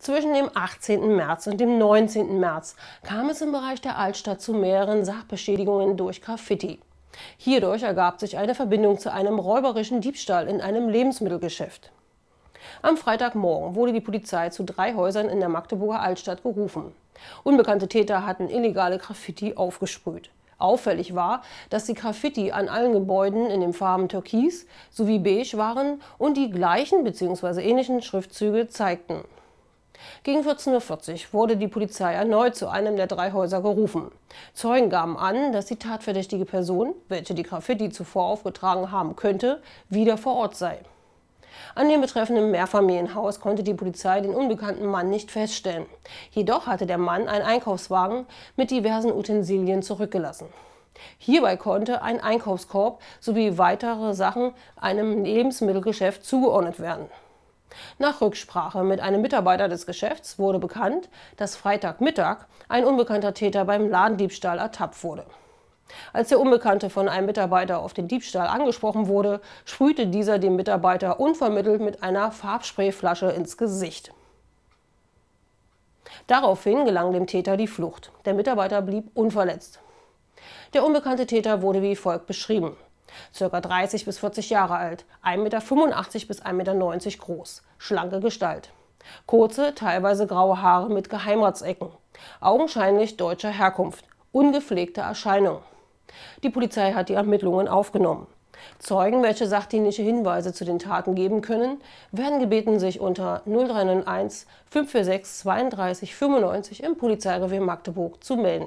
Zwischen dem 18. März und dem 19. März kam es im Bereich der Altstadt zu mehreren Sachbeschädigungen durch Graffiti. Hierdurch ergab sich eine Verbindung zu einem räuberischen Diebstahl in einem Lebensmittelgeschäft. Am Freitagmorgen wurde die Polizei zu drei Häusern in der Magdeburger Altstadt gerufen. Unbekannte Täter hatten illegale Graffiti aufgesprüht. Auffällig war, dass die Graffiti an allen Gebäuden in den Farben Türkis sowie Beige waren und die gleichen bzw. ähnlichen Schriftzüge zeigten. Gegen 14.40 Uhr wurde die Polizei erneut zu einem der drei Häuser gerufen. Zeugen gaben an, dass die tatverdächtige Person, welche die Graffiti zuvor aufgetragen haben könnte, wieder vor Ort sei. An dem betreffenden Mehrfamilienhaus konnte die Polizei den unbekannten Mann nicht feststellen. Jedoch hatte der Mann einen Einkaufswagen mit diversen Utensilien zurückgelassen. Hierbei konnte ein Einkaufskorb sowie weitere Sachen einem Lebensmittelgeschäft zugeordnet werden. Nach Rücksprache mit einem Mitarbeiter des Geschäfts wurde bekannt, dass Freitagmittag ein unbekannter Täter beim Ladendiebstahl ertappt wurde. Als der Unbekannte von einem Mitarbeiter auf den Diebstahl angesprochen wurde, sprühte dieser dem Mitarbeiter unvermittelt mit einer Farbsprayflasche ins Gesicht. Daraufhin gelang dem Täter die Flucht. Der Mitarbeiter blieb unverletzt. Der unbekannte Täter wurde wie folgt beschrieben. Circa 30 bis 40 Jahre alt, 1,85 Meter bis 1,90 Meter groß, schlanke Gestalt. Kurze, teilweise graue Haare mit Geheimratsecken. Augenscheinlich deutscher Herkunft, ungepflegte Erscheinung. Die Polizei hat die Ermittlungen aufgenommen. Zeugen, welche sachdienliche Hinweise zu den Taten geben können, werden gebeten, sich unter 0391 546 32 95 im Polizeirevier Magdeburg zu melden.